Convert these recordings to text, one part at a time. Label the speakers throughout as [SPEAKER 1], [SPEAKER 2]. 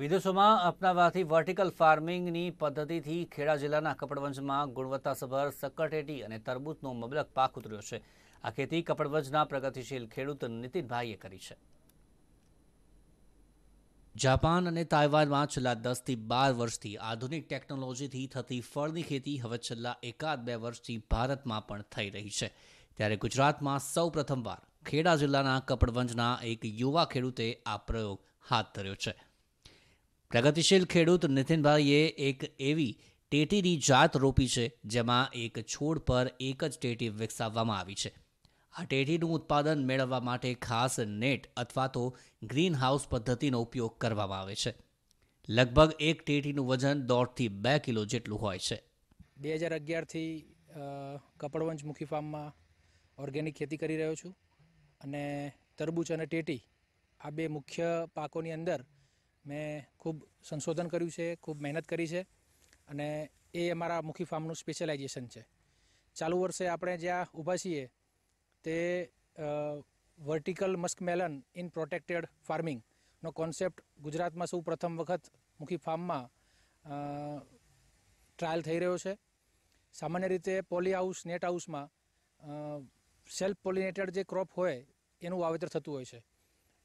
[SPEAKER 1] વિદેશોમાં અપનાવવાથી વર્ટિકલ ફાર્મિંગની પદ્ધતિથી ખેડા જિલ્લાના કપડવંજમાં ગુણવત્તાસભર સક્કરટેટી અને તરબૂચનો મબલક પાક ઉતર્યો છે આ ખેતી કપડવંજના પ્રગતિશીલ ખેડૂત નીતિનભાઈએ કરી છે જાપાન અને તાઇવાનમાં છેલ્લા દસથી બાર વર્ષથી આધુનિક ટેકનોલોજીથી થતી ફળની ખેતી હવે છેલ્લા એકાદ બે વર્ષથી ભારતમાં પણ થઈ રહી છે ત્યારે ગુજરાતમાં સૌ પ્રથમવાર ખેડા જિલ્લાના કપડવંજના એક યુવા ખેડૂતે આ પ્રયોગ હાથ ધર્યો છે પ્રગતિશીલ ખેડૂત નિતિનભાઈએ એક એવી ટેટીની જાત રોપી છે જેમાં એક છોડ પર એક જ ટેટી વિકસાવવામાં આવી છે આ ટેટીનું ઉત્પાદન મેળવવા માટે ખાસ નેટ અથવા તો ગ્રીન હાઉસ પદ્ધતિનો ઉપયોગ કરવામાં આવે છે લગભગ એક ટેટીનું વજન દોઢથી બે કિલો જેટલું હોય છે
[SPEAKER 2] બે હજાર અગિયારથી કપડવંજ મુખી ફાર્મમાં ઓર્ગેનિક ખેતી કરી રહ્યો છું અને તરબૂચ અને ટેટી આ બે મુખ્ય પાકોની અંદર મેં ખૂબ સંશોધન કર્યું છે ખૂબ મહેનત કરી છે અને એ અમારા મુખી ફાર્મનું સ્પેશિયલાઇઝેશન છે ચાલુ વર્ષે આપણે જ્યાં ઊભા છીએ તે વર્ટિકલ મસ્કમેલન ઇન પ્રોટેક્ટેડ ફાર્મિંગનો કોન્સેપ્ટ ગુજરાતમાં સૌ પ્રથમ વખત મુખી ફાર્મમાં ટ્રાયલ થઈ રહ્યો છે સામાન્ય રીતે પોલી હાઉસ નેટ હાઉસમાં સેલ્ફ પોલિનેટેડ જે ક્રોપ હોય એનું વાવેતર થતું હોય છે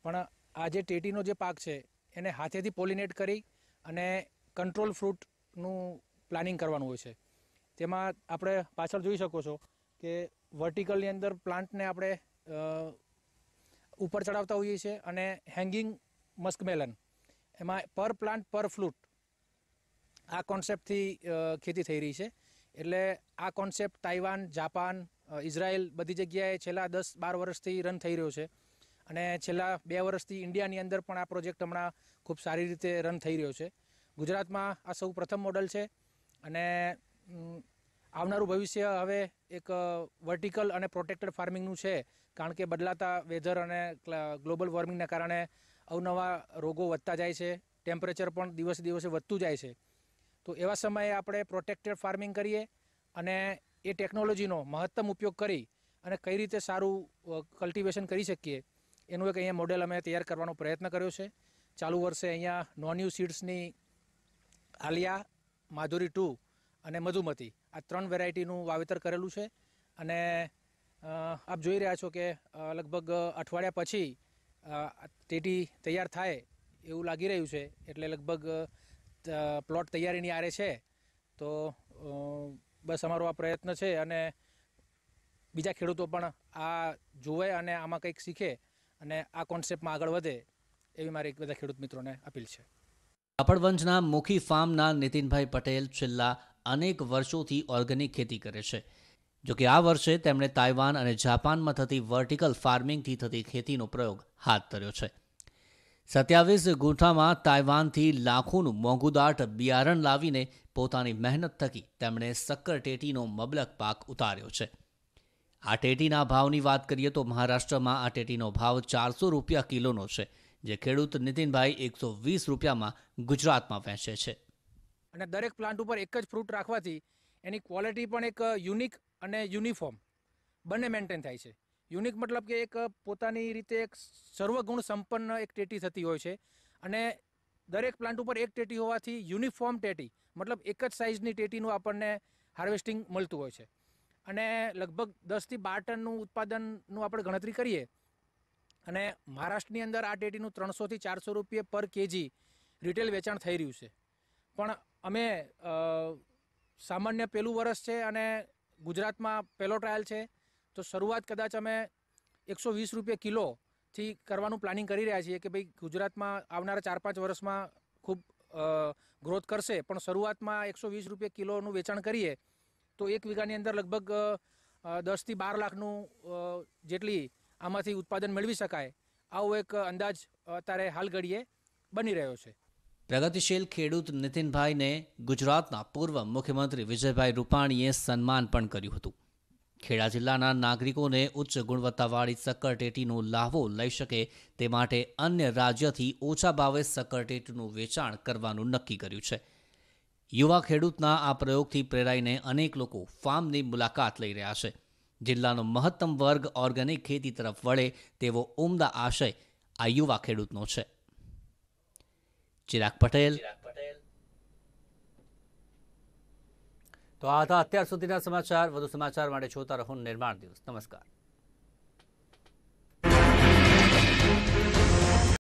[SPEAKER 2] પણ આ જે ટેટીનો જે પાક છે એને હાથેથી પોલિનેટ કરી અને કંટ્રોલ ફ્રૂટનું પ્લાનિંગ કરવાનું હોય છે તેમાં આપણે પાછળ જોઈ શકો છો કે વર્ટિકલની અંદર પ્લાન્ટને આપણે ઉપર ચડાવતા હોઈએ છીએ અને હેંગિંગ મસ્કમેલન એમાં પર પ્લાન્ટ પર ફ્લૂટ આ કોન્સેપ્ટથી ખેતી થઈ રહી છે એટલે આ કોન્સેપ્ટ તાઇવાન જાપાન ઇઝરાયલ બધી જગ્યાએ છેલ્લા દસ બાર વર્ષથી રન થઈ રહ્યો છે અને છેલ્લા બે વર્ષથી ઇન્ડિયાની અંદર પણ આ પ્રોજેક્ટ હમણાં ખૂબ સારી રીતે રન થઈ રહ્યો છે ગુજરાતમાં આ સૌ પ્રથમ મોડલ છે અને આવનારું ભવિષ્ય હવે એક વર્ટિકલ અને પ્રોટેક્ટેડ ફાર્મિંગનું છે કારણ કે બદલાતા વેધર અને ગ્લોબલ વોર્મિંગના કારણે અવનવા રોગો વધતા જાય છે ટેમ્પરેચર પણ દિવસે દિવસે વધતું જાય છે તો એવા સમયે આપણે પ્રોટેક્ટેડ ફાર્મિંગ કરીએ અને એ ટેકનોલોજીનો મહત્તમ ઉપયોગ કરી અને કઈ રીતે સારું કલ્ટિવેશન કરી શકીએ એનું એક અહીંયા મોડેલ અમે તૈયાર કરવાનો પ્રયત્ન કર્યો છે ચાલુ વર્ષે અહીંયા નોન્યુ સીડ્સની આલિયા માધુરી ટુ અને મધુમતી આ ત્રણ વેરાયટીનું વાવેતર કરેલું છે અને આપ જોઈ રહ્યા છો કે લગભગ અઠવાડિયા પછી ટેટી તૈયાર થાય એવું લાગી રહ્યું છે એટલે લગભગ પ્લોટ તૈયારીની આરે છે તો બસ અમારો આ પ્રયત્ન છે અને બીજા ખેડૂતો પણ આ જુએ અને આમાં કંઈક શીખે અને આ કોન્સેપ્ટમાં આગળ વધે એવી મારી બધા ખેડૂત મિત્રોને અપીલ છે
[SPEAKER 1] કાપડવંજના મુખી ફાર્મના નીતિનભાઈ પટેલ છેલ્લા અનેક વર્ષોથી ઓર્ગેનિક ખેતી કરે છે જોકે આ વર્ષે તેમણે તાઇવાન અને જાપાનમાં થતી વર્ટિકલ ફાર્મિંગથી થતી ખેતીનો પ્રયોગ હાથ ધર્યો છે સત્યાવીસ ગુંઠામાં તાઇવાનથી લાખોનું મોંઘુદાટ બિયારણ લાવીને પોતાની મહેનત થકી તેમણે સક્કર ટેટીનો મબલક પાક ઉતાર્યો છે આ ટેટીના ભાવની વાત કરીએ તો મહારાષ્ટ્રમાં આ ટેટીનો ભાવ ચારસો રૂપિયા કિલોનો છે જે ખેડૂત નીતિનભાઈ એકસો વીસ રૂપિયામાં ગુજરાતમાં વહેંચે છે
[SPEAKER 2] અને દરેક પ્લાન્ટ ઉપર એક જ ફ્રૂટ રાખવાથી એની ક્વોલિટી પણ એક યુનિક અને યુનિફોર્મ બંને મેન્ટેન થાય છે યુનિક મતલબ કે એક પોતાની રીતે એક સર્વગુણ સંપન્ન એક ટેટી થતી હોય છે અને દરેક પ્લાન્ટ ઉપર એક ટેટી હોવાથી યુનિફોર્મ ટેટી મતલબ એક જ સાઇઝની ટેટીનું આપણને હાર્વેસ્ટિંગ મળતું હોય છે અને લગભગ દસથી બાર ટનનું ઉત્પાદનનું આપણે ગણતરી કરીએ અને મહારાષ્ટ્રની અંદર આ ટેટીનું ત્રણસોથી ચારસો રૂપિયા પર કેજી રિટેલ વેચાણ થઈ રહ્યું છે પણ અમે સામાન્ય પહેલું વર્ષ છે અને ગુજરાતમાં પહેલો ટ્રાયલ છે તો શરૂઆત કદાચ અમે એકસો વીસ રૂપિયા કિલોથી કરવાનું પ્લાનિંગ કરી રહ્યા છીએ કે ભાઈ ગુજરાતમાં આવનારા ચાર પાંચ વર્ષમાં ખૂબ ગ્રોથ કરશે પણ શરૂઆતમાં એકસો વીસ રૂપિયા કિલોનું વેચાણ કરીએ તો એક વીઘાની અંદર લગભગ દસથી બાર લાખનું જેટલી આમાંથી ઉત્પાદન મેળવી શકાય આવો એક અંદાજ અત્યારે હાલ ઘડીએ બની રહ્યો છે
[SPEAKER 1] પ્રગતિશીલ ખેડૂત નીતિનભાઈને ગુજરાતના પૂર્વ મુખ્યમંત્રી વિજયભાઈ રૂપાણીએ સન્માન પણ કર્યું હતું ખેડા જિલ્લાના નાગરિકોને ઉચ્ચ ગુણવત્તાવાળી સક્કરટેટીનો લાહવો લઈ શકે તે માટે અન્ય રાજ્યથી ઓછા ભાવે સક્કરટેટીનું વેચાણ કરવાનું નક્કી કર્યું છે યુવા ખેડૂતના આ પ્રયોગથી પ્રેરાઈને અનેક લોકો ફાર્મની મુલાકાત લઈ રહ્યા છે જિલ્લાનો મહત્તમ વર્ગ ઓર્ગેનિક ખેતી તરફ વળે તેવો ઉમદા આશય આ યુવા ખેડૂતનો છે ચિરાગ પટેલ તો આ હતા અત્યાર સુધીના સમાચાર વધુ સમાચાર માટે જોતા રહો નિર્માણ દિવસ નમસ્કાર